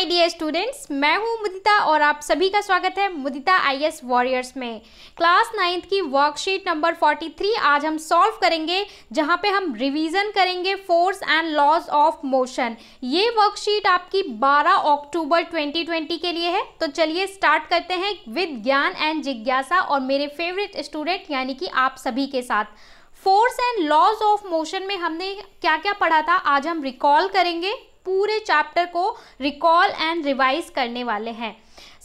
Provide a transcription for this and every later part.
my dear students मैं हूं मुदिता और आप सभी का स्वागत है मुदिता आईएएस वॉरियर्स में क्लास नाइन्थ की वर्कशीट नंबर 43 आज हम सॉल्व करेंगे जहां पे हम रिवीजन करेंगे force and laws of motion ये वर्कशीट आपकी 12 अक्टूबर 2020 के लिए है तो चलिए स्टार्ट करते हैं विद ज्ञान एंड जिज्ञासा और मेरे फेवरेट स्टूडेंट यानी कि आप सभी के साथ force and laws of motion में हमने क्या क्या पढ़ा था आज हम रिकॉल करेंगे पूरे चैप्टर को रिकॉल एंड रिवाइज करने वाले हैं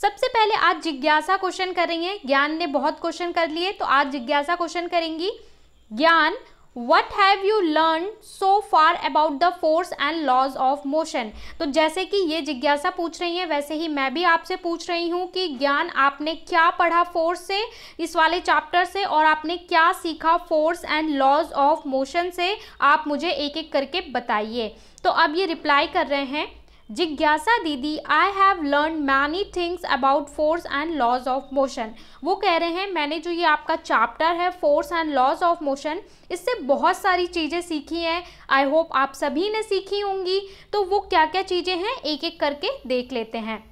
सबसे पहले आज जिज्ञासा क्वेश्चन करेंगे ज्ञान ने बहुत क्वेश्चन कर लिए तो आज जिज्ञासा क्वेश्चन करेंगी Gyan what have you learn so far about the force and laws of motion तो जैसे कि ये जिज्ञासा पूछ रही है वैसे ही मैं भी आपसे पूछ रही हूँ कि ज्ञान आपने क्या पढ़ा फोर्स से इस वाले चैप्टर से और आपने क्या सीखा force and laws of motion से आप मुझे एक एक करके बताइए तो अब ये रिप्लाई कर रहे हैं जिज्ञासा दीदी I have learn many things about force and laws of motion वो कह रहे हैं मैंने जो ये आपका चैप्टर है force and laws of motion इससे बहुत सारी चीज़ें सीखी हैं आई होप आप सभी ने सीखी होंगी तो वो क्या क्या चीज़ें हैं एक एक करके देख लेते हैं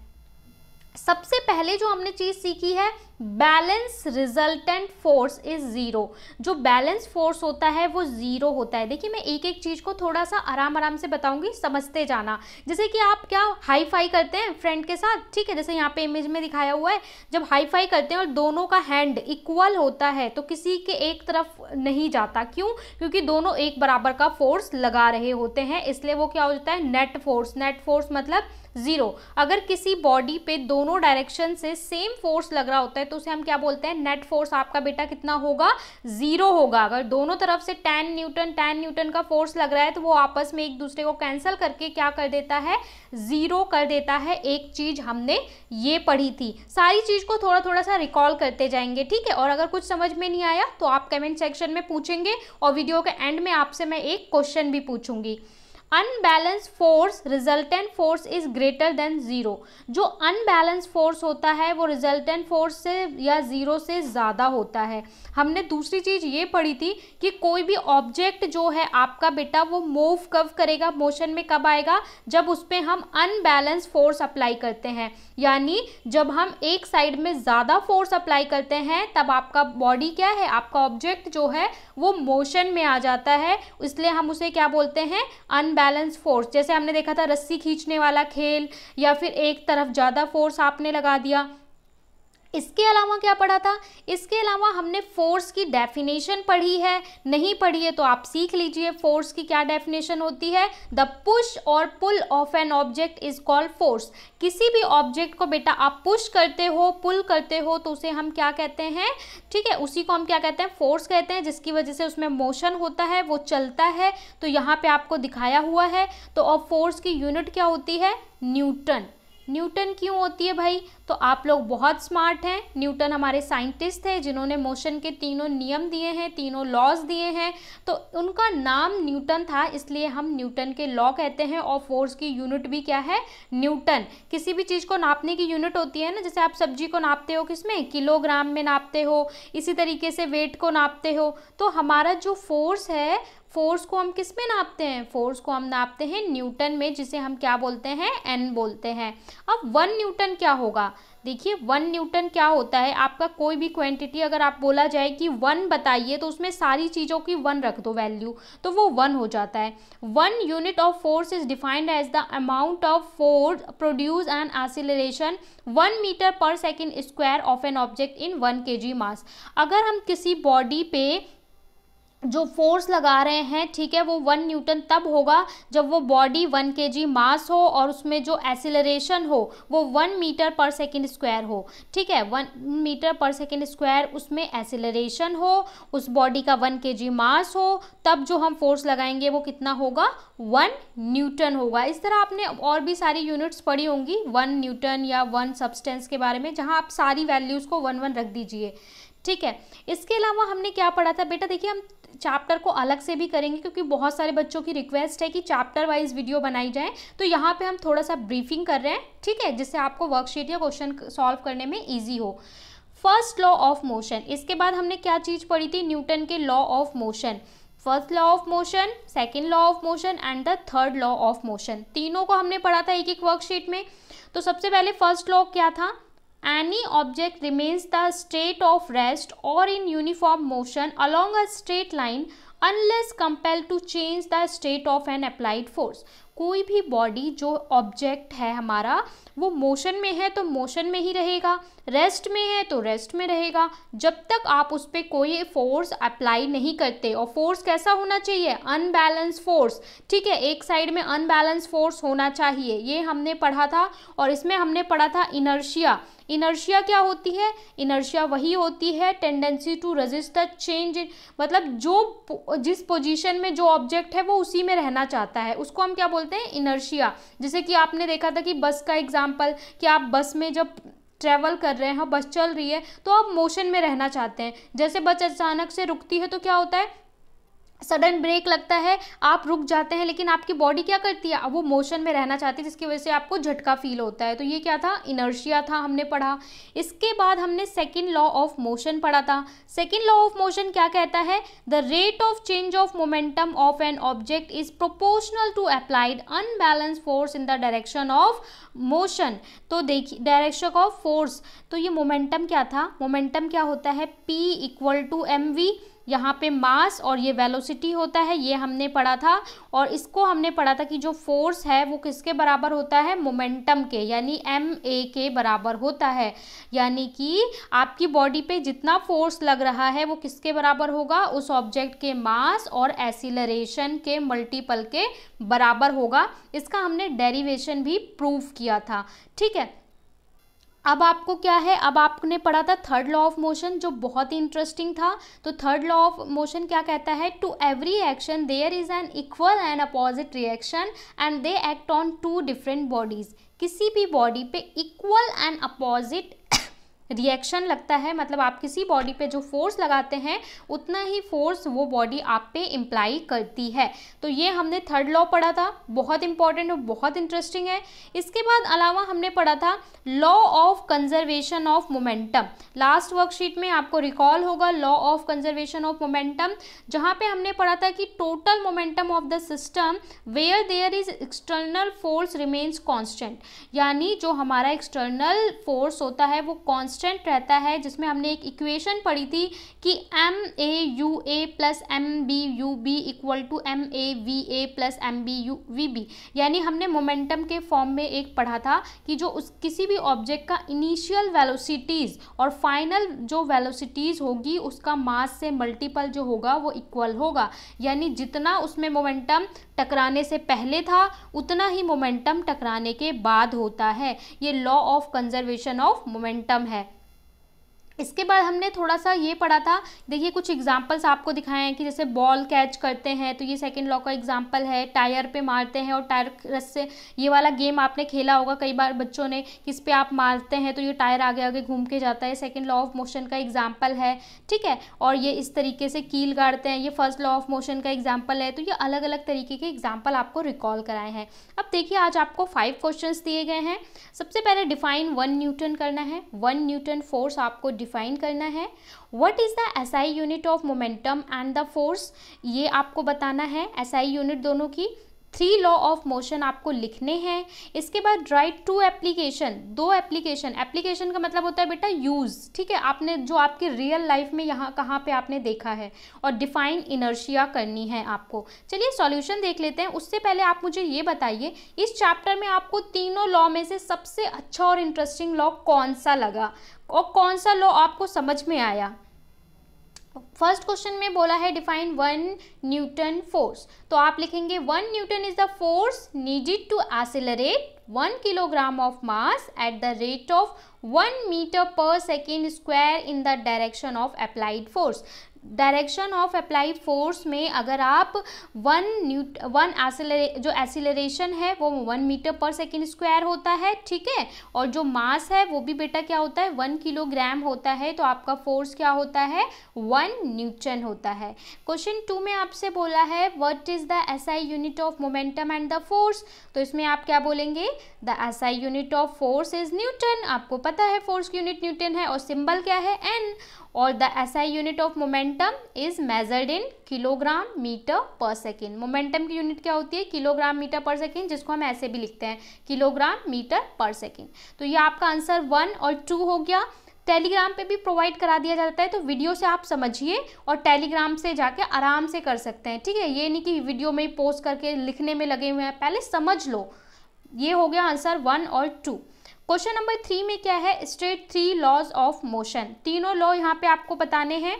सबसे पहले जो हमने चीज़ सीखी है balance resultant force is zero जो बैलेंस फोर्स होता है वो ज़ीरो होता है देखिए मैं एक एक चीज़ को थोड़ा सा आराम आराम से बताऊंगी समझते जाना जैसे कि आप क्या हाई फाई करते हैं फ्रेंड के साथ ठीक है जैसे यहाँ पे इमेज में दिखाया हुआ है जब हाई फाई करते हैं और दोनों का हैंड इक्वल होता है तो किसी के एक तरफ नहीं जाता क्यों क्योंकि दोनों एक बराबर का फोर्स लगा रहे होते हैं इसलिए वो क्या हो जाता है नेट फोर्स नेट फोर्स मतलब ज़ीरो अगर किसी बॉडी पे दोनों डायरेक्शन से सेम फोर्स लग रहा होता है तो उसे हम क्या बोलते हैं नेट फोर्स आपका बेटा कितना होगा ज़ीरो होगा अगर दोनों तरफ से टेन न्यूटन टेन न्यूटन का फोर्स लग रहा है तो वो आपस में एक दूसरे को कैंसिल करके क्या कर देता है ज़ीरो कर देता है एक चीज़ हमने ये पढ़ी थी सारी चीज़ को थोड़ा थोड़ा सा रिकॉल करते जाएंगे ठीक है और अगर कुछ समझ में नहीं आया तो आप कमेंट सेक्शन में पूछेंगे और वीडियो के एंड में आपसे मैं एक क्वेश्चन भी पूछूंगी unbalance force resultant force is greater than zero जो अनबैलेंस फोर्स होता है वो रिजल्टेंट फोर्स से या ज़ीरो से ज़्यादा होता है हमने दूसरी चीज़ ये पढ़ी थी कि कोई भी ऑब्जेक्ट जो है आपका बेटा वो मूव कब करेगा मोशन में कब आएगा जब उस पर हम अनबैलेंस फोर्स अप्लाई करते हैं यानी जब हम एक साइड में ज़्यादा फोर्स अप्लाई करते हैं तब आपका बॉडी क्या है आपका ऑब्जेक्ट जो है वो मोशन में आ जाता है इसलिए हम उसे क्या बोलते हैं अनबैलेंस अनबैलेंस फोर्स जैसे हमने देखा था रस्सी खींचने वाला खेल या फिर एक तरफ ज़्यादा फोर्स आपने लगा दिया इसके अलावा क्या पढ़ा था इसके अलावा हमने फोर्स की डेफिनेशन पढ़ी है नहीं पढ़ी है तो आप सीख लीजिए फोर्स की क्या डेफिनेशन होती है द पुश और pull of an object is called force किसी भी ऑब्जेक्ट को बेटा आप पुश करते हो पुल करते हो तो उसे हम क्या कहते हैं ठीक है उसी को हम क्या कहते हैं फोर्स कहते हैं जिसकी वजह से उसमें मोशन होता है वो चलता है तो यहाँ पे आपको दिखाया हुआ है तो और फोर्स की यूनिट क्या होती है न्यूटन न्यूटन क्यों होती है भाई तो आप लोग बहुत स्मार्ट हैं न्यूटन हमारे साइंटिस्ट थे जिन्होंने मोशन के तीनों नियम दिए हैं तीनों लॉज दिए हैं तो उनका नाम न्यूटन था इसलिए हम न्यूटन के लॉ कहते हैं और फोर्स की यूनिट भी क्या है न्यूटन किसी भी चीज़ को नापने की यूनिट होती है ना जैसे आप सब्जी को नापते हो किसमें किलोग्राम में नापते हो इसी तरीके से वेट को नापते हो तो हमारा जो फोर्स है फोर्स को हम किस में नापते हैं फोर्स को हम नापते हैं न्यूटन में जिसे हम क्या बोलते हैं एन बोलते हैं अब वन न्यूटन क्या होगा देखिए वन न्यूटन क्या होता है आपका कोई भी क्वांटिटी अगर आप बोला जाए कि वन बताइए तो उसमें सारी चीज़ों की वन रख दो वैल्यू तो वो वन हो जाता है one unit of force is defined as the amount of force produce and acceleration one metre per second square of an object in one के मास अगर हम किसी बॉडी पे जो फोर्स लगा रहे हैं ठीक है वो वन न्यूटन तब होगा जब वो बॉडी वन के जी मास हो और उसमें जो एसिलरेशन हो वो one metre per second square हो ठीक है one metre per second square उसमें एसिलरेशन हो उस बॉडी का वन के जी मास हो तब जो हम फोर्स लगाएंगे वो कितना होगा वन न्यूटन होगा इस तरह आपने और भी सारी यूनिट्स पढ़ी होंगी वन न्यूटन या वन सब्सटेंस के बारे में जहाँ आप सारी वैल्यूज़ को वन वन रख दीजिए ठीक है इसके अलावा हमने क्या पढ़ा था बेटा देखिए हम चैप्टर को अलग से भी करेंगे क्योंकि बहुत सारे बच्चों की रिक्वेस्ट है कि चैप्टर वाइज वीडियो बनाई जाए तो यहाँ पे हम थोड़ा सा ब्रीफिंग कर रहे हैं ठीक है जिससे आपको वर्कशीट या क्वेश्चन सॉल्व करने में ईजी हो फर्स्ट लॉ ऑफ मोशन इसके बाद हमने क्या चीज़ पढ़ी थी न्यूटन के law of motion first law of motion second law of motion and the third law of motion तीनों को हमने पढ़ा था एक एक वर्कशीट में तो सबसे पहले फर्स्ट लॉ क्या था any object remains the state of rest or in uniform motion along a straight line unless compel to change the state of an applied force कोई भी बॉडी जो ऑब्जेक्ट है हमारा वो मोशन में है तो मोशन में ही रहेगा रेस्ट में है तो रेस्ट में रहेगा जब तक आप उस पर कोई फोर्स अप्लाई नहीं करते और फोर्स कैसा होना चाहिए अनबैलेंस फोर्स ठीक है एक साइड में अनबैलेंस फोर्स होना चाहिए ये हमने पढ़ा था और इसमें हमने पढ़ा था इनर्शिया इनर्शिया क्या होती है इनर्शिया वही होती है टेंडेंसी टू द चेंज मतलब जो जिस पोजीशन में जो ऑब्जेक्ट है वो उसी में रहना चाहता है उसको हम क्या बोलते हैं इनर्शिया जैसे कि आपने देखा था कि बस का एग्जाम्पल कि आप बस में जब ट्रैवल कर रहे हैं बस चल रही है तो आप मोशन में रहना चाहते हैं जैसे बस अचानक से रुकती है तो क्या होता है सडन ब्रेक लगता है आप रुक जाते हैं लेकिन आपकी बॉडी क्या करती है वो मोशन में रहना चाहती है जिसकी वजह से आपको झटका फील होता है तो ये क्या था इनर्शिया था हमने पढ़ा इसके बाद हमने सेकेंड लॉ ऑफ मोशन पढ़ा था सेकेंड लॉ ऑफ मोशन क्या कहता है the rate of change of momentum of an object is proportional to applied unbalance force in the direction of motion तो देखिए डायरेक्शन ऑफ फोर्स तो ये momentum क्या था मोमेंटम क्या होता है P equal to M V यहाँ पे मास और ये वेलोसिटी होता है ये हमने पढ़ा था और इसको हमने पढ़ा था कि जो फोर्स है वो किसके बराबर होता है मोमेंटम के यानी एम ए के बराबर होता है यानी कि आपकी बॉडी पे जितना फोर्स लग रहा है वो किसके बराबर होगा उस ऑब्जेक्ट के मास और एसिलरेशन के मल्टीपल के बराबर होगा इसका हमने डेरिवेशन भी प्रूव किया था ठीक है अब आपको क्या है अब आपने पढ़ा था थर्ड लॉ ऑफ मोशन जो बहुत ही इंटरेस्टिंग था तो थर्ड लॉ ऑफ मोशन क्या कहता है to every action there is an equal and opposite reaction and they act on two different bodies किसी भी बॉडी पे इक्वल एंड अपोजिट रिएक्शन लगता है मतलब आप किसी बॉडी पे जो फोर्स लगाते हैं उतना ही फोर्स वो बॉडी आप पे इम्प्लाई करती है तो ये हमने थर्ड लॉ पढ़ा था बहुत इंपॉर्टेंट और बहुत इंटरेस्टिंग है इसके बाद अलावा हमने पढ़ा था law of conservation of momentum last worksheet में आपको रिकॉल होगा law of conservation of momentum जहाँ पर हमने पढ़ा था कि total momentum of the system where there is external force remains constant यानी जो हमारा एक्सटर्नल फोर्स होता है वो कॉन्स कांस्टेंट रहता है जिसमें हमने एक इक्वेशन पढ़ी थी कि M A U A plus M B U B equal to M A V A plus M B U V B यानी हमने मोमेंटम के फॉर्म में एक पढ़ा था कि जो उस किसी भी ऑब्जेक्ट का इनिशियल वेलोसिटीज़ और फाइनल जो वेलोसिटीज़ होगी उसका मास से मल्टीपल जो होगा वो इक्वल होगा यानी जितना उसमें मोमेंटम टकराने से पहले था उतना ही मोमेंटम टकराने के बाद होता है ये law of conservation of momentum है इसके बाद हमने थोड़ा सा ये पढ़ा था देखिए कुछ एग्जांपल्स आपको दिखाए हैं कि जैसे बॉल कैच करते हैं तो ये सेकंड लॉ का एग्जांपल है टायर पे मारते हैं और टायर रस से ये वाला गेम आपने खेला होगा कई बार बच्चों ने किस इस पर आप मारते हैं तो ये टायर आगे आगे घूम के जाता है सेकेंड लॉ ऑफ मोशन का एग्जाम्पल है ठीक है और ये इस तरीके से कील गाड़ते हैं ये फर्स्ट लॉ ऑफ मोशन का एग्जाम्पल है तो ये अलग अलग तरीके के एग्जाम्पल आपको रिकॉल कराए हैं अब देखिए आज आपको फाइव क्वेश्चन दिए गए हैं सबसे पहले डिफाइन वन न्यूटन करना है वन न्यूटन फोर्स आपको डिफाइन करना है what is the SI unit of momentum and the force ये आपको बताना है एसआई यूनिट दोनों की थ्री लॉ ऑफ मोशन आपको लिखने हैं इसके बाद राइट टू एप्लीकेशन दो एप्लीकेशन एप्लीकेशन का मतलब होता है बेटा यूज़ ठीक है आपने जो आपके रियल लाइफ में यहाँ कहाँ पे आपने देखा है और डिफाइन इनर्शिया करनी है आपको चलिए सॉल्यूशन देख लेते हैं उससे पहले आप मुझे ये बताइए इस चैप्टर में आपको तीनों लॉ में से सबसे अच्छा और इंटरेस्टिंग लॉ कौन सा लगा और कौन सा लॉ आपको समझ में आया फर्स्ट क्वेश्चन में बोला है डिफाइन वन न्यूटन फोर्स तो आप लिखेंगे one newton is the force needed to accelerate one kilogram of mass at the rate of one metre per second square in the direction of applied force direction of apply force में अगर आप one Newt one एसिलरे जो acceleration है वो one metre per second square होता है ठीक है और जो मास है वो भी बेटा क्या होता है वन किलोग्राम होता है तो आपका फोर्स क्या होता है वन न्यूटन होता है क्वेश्चन टू में आपसे बोला है what is the S I unit of momentum and the force तो इसमें आप क्या बोलेंगे the S I unit of force is newton आपको पता है फोर्स की यूनिट न्यूटन है और सिंबल क्या है एन और the SI unit of momentum is measured in kilogram metre per second momentum की यूनिट क्या होती है किलोग्राम मीटर पर सेकेंड जिसको हम ऐसे भी लिखते हैं किलोग्राम मीटर पर सेकेंड तो ये आपका आंसर वन और टू हो गया टेलीग्राम पे भी प्रोवाइड करा दिया जाता है तो वीडियो से आप समझिए और टेलीग्राम से जाके आराम से कर सकते हैं ठीक है ये नहीं कि वीडियो में ही पोस्ट करके लिखने में लगे हुए हैं पहले समझ लो ये हो गया आंसर वन और टू क्वेश्चन नंबर थ्री में क्या है state three laws of motion तीनों लॉ यहाँ पे आपको बताने हैं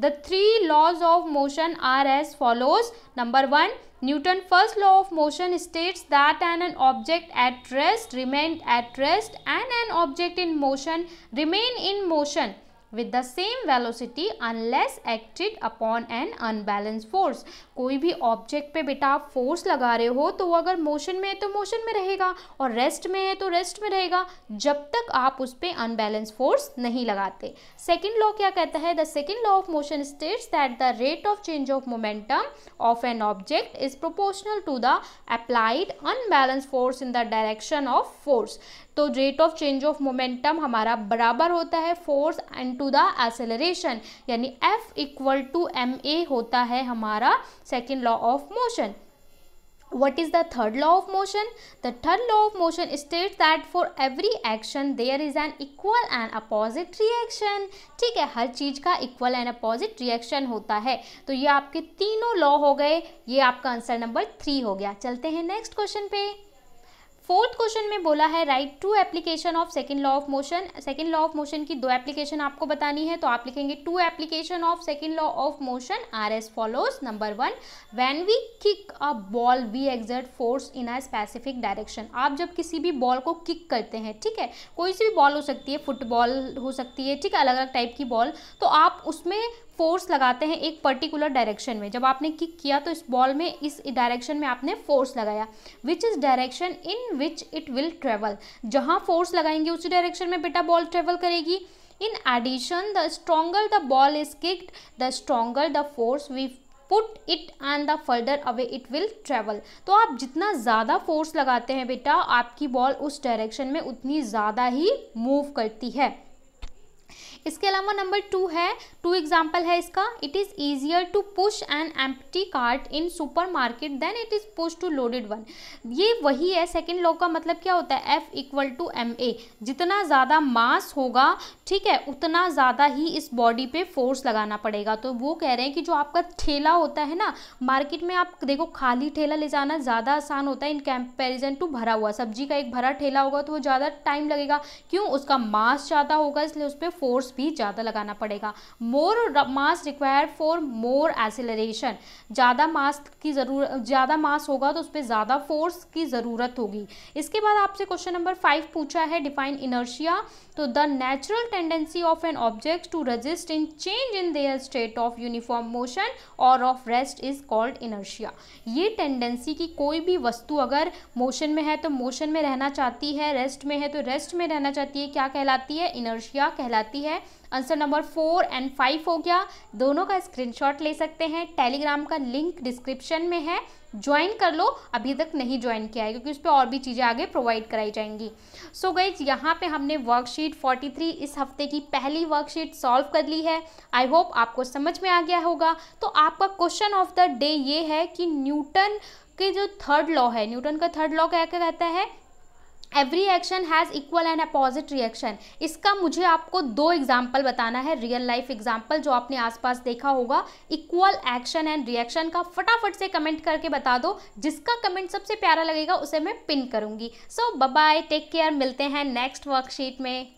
the three laws of motion are as follows number one Newton first law of motion states that an an object at rest remain at rest an an object in motion remain in motion with the same velocity unless acted upon an unbalance force कोई भी object पे बेटा आप force लगा रहे हो तो वो अगर मोशन में है तो मोशन में रहेगा और रेस्ट में है तो रेस्ट में रहेगा जब तक आप उस पर अनबैलेंस फोर्स नहीं लगाते सेकेंड लॉ क्या कहता है the second law of motion states that the rate of change of momentum of an object is proportional to the applied unbalance force in the direction of force तो rate of change of momentum हमारा बराबर होता है force and to the acceleration यानी F equal to M A होता है हमारा second law of motion what is the third law of motion the third law of motion states that for every action there is an equal and opposite reaction ठीक है हर चीज़ का equal and opposite reaction होता है तो ये आपके तीनों law हो गए ये आपका आंसर नंबर थ्री हो गया चलते हैं नेक्स्ट क्वेश्चन पे फोर्थ क्वेश्चन में बोला है write two application of second law of motion second law of motion की दो एप्लीकेशन आपको बतानी है तो आप लिखेंगे two application of second law of motion are as follows number one when we kick a ball we exert force in a specific direction आप जब किसी भी बॉल को किक करते हैं ठीक है कोई सी भी बॉल हो सकती है फुटबॉल हो सकती है ठीक है अलग अलग टाइप की बॉल तो आप उसमें फोर्स लगाते हैं एक पर्टिकुलर डायरेक्शन में जब आपने किक किया तो इस बॉल में इस डायरेक्शन में आपने फोर्स लगाया which is direction in which it will travel जहाँ फोर्स लगाएंगे उसी डायरेक्शन में बेटा बॉल ट्रेवल करेगी in addition the stronger the ball is kicked the stronger the force we put it and the further away it will travel तो आप जितना ज़्यादा फोर्स लगाते हैं बेटा आपकी बॉल उस डायरेक्शन में उतनी ज़्यादा ही मूव करती है इसके अलावा नंबर टू है टू एग्जाम्पल है इसका it is easier to push an empty cart in supermarket than it is push to loaded one ये वही है सेकेंड लॉ का मतलब क्या होता है F equal to M A जितना ज़्यादा मास होगा ठीक है उतना ज़्यादा ही इस बॉडी पे फोर्स लगाना पड़ेगा तो वो कह रहे हैं कि जो आपका ठेला होता है ना मार्केट में आप देखो खाली ठेला ले जाना ज़्यादा आसान होता है इन कंपेरिजन टू भरा हुआ सब्जी का एक भरा ठेला होगा तो वो ज़्यादा टाइम लगेगा क्यों उसका मास ज़्यादा होगा इसलिए उस पर फोर्स भी ज़्यादा लगाना पड़ेगा more mass require for more acceleration ज़्यादा मास की ज़रूरत ज़्यादा मास होगा तो उस पर ज़्यादा फोर्स की ज़रूरत होगी इसके बाद आपसे क्वेश्चन नंबर फाइव पूछा है डिफाइन इनर्शिया तो the natural tendency of an object to resist in change in their state of uniform motion और of rest is called inertia ये टेंडेंसी की कोई भी वस्तु अगर मोशन में है तो मोशन में रहना चाहती है रेस्ट में है तो रेस्ट में रहना चाहती है क्या कहलाती है इनर्शिया कहलाती है है answer number four and five हो गया दोनों का स्क्रीनशॉट ले सकते हैं टेलीग्राम का लिंक डिस्क्रिप्शन में है ज्वाइन कर लो अभी तक नहीं ज्वाइन किया है क्योंकि उस पर और भी चीज़ें आगे प्रोवाइड कराई जाएंगी सो गई यहाँ पे हमने वर्कशीट 43 इस हफ्ते की पहली वर्कशीट सॉल्व कर ली है आई होप आपको समझ में आ गया होगा तो आपका क्वेश्चन ऑफ द डे ये है कि न्यूटन के जो थर्ड लॉ है न्यूटन का थर्ड लॉ क्या कहता है every action has equal and opposite reaction इसका मुझे आपको दो एग्जाम्पल बताना है रियल लाइफ एग्जाम्पल जो आपने आसपास देखा होगा इक्वल एक्शन एंड रिएक्शन का फटाफट से कमेंट करके बता दो जिसका कमेंट सबसे प्यारा लगेगा उसे मैं पिन करूंगी सो बाय टेक केयर मिलते हैं नेक्स्ट वर्कशीट में